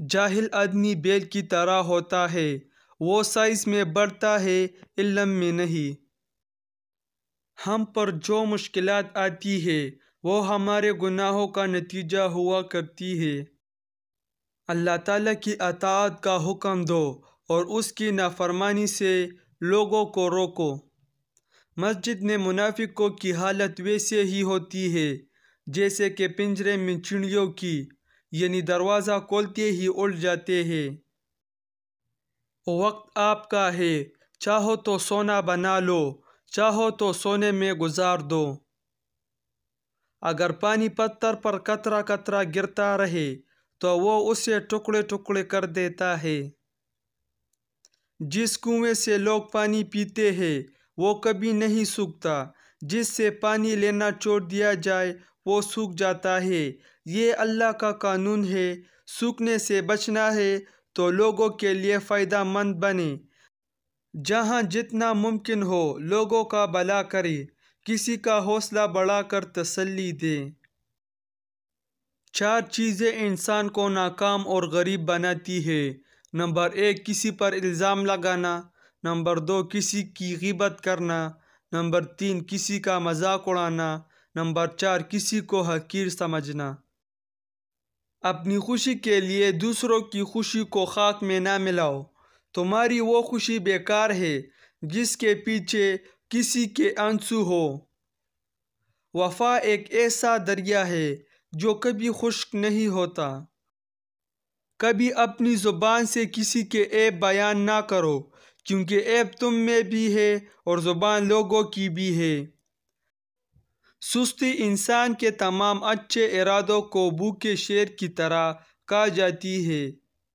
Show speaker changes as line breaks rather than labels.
जाहिल आदमी बेल की तरह होता है वो साइज़ में बढ़ता है इल्म में नहीं हम पर जो मुश्किल आती है वो हमारे गुनाहों का नतीजा हुआ करती है अल्लाह ताला की अतात का हुक्म दो और उसकी नाफरमानी से लोगों को रोको मस्जिद में मुनाफिकों की हालत वैसे ही होती है जैसे कि पिंजरे में चिड़ियों की यानी दरवाज़ा खोलते ही उठ जाते हैं वक्त आपका है चाहो तो सोना बना लो चाहो तो सोने में गुजार दो अगर पानी पत्थर पर कतरा कतरा गिरता रहे तो वो उसे टुकड़े टुकड़े कर देता है जिस कुएं से लोग पानी पीते हैं वो कभी नहीं सूखता जिससे पानी लेना छोड़ दिया जाए वो सूख जाता है ये अल्लाह का कानून है सूखने से बचना है तो लोगों के लिए फ़ायदा मंद बने जहाँ जितना मुमकिन हो लोगों का भला करें किसी का हौसला बढ़ाकर तसल्ली दे चार चीज़ें इंसान को नाकाम और गरीब बनाती है नंबर एक किसी पर इल्ज़ाम लगाना नंबर दो किसी की गिबत करना नंबर तीन किसी का मजाक उड़ाना नंबर चार किसी को हकीर समझना अपनी खुशी के लिए दूसरों की खुशी को खाक में ना मिलाओ तुम्हारी वो खुशी बेकार है जिसके पीछे किसी के आंसू हो वफा एक ऐसा दरिया है जो कभी खुश्क नहीं होता कभी अपनी ज़ुबान से किसी के ऐप बयान ना करो क्योंकि ऐप तुम में भी है और ज़ुबान लोगों की भी है सुस्ती इंसान के तमाम अच्छे इरादों को भूखे शेर की तरह खा जाती है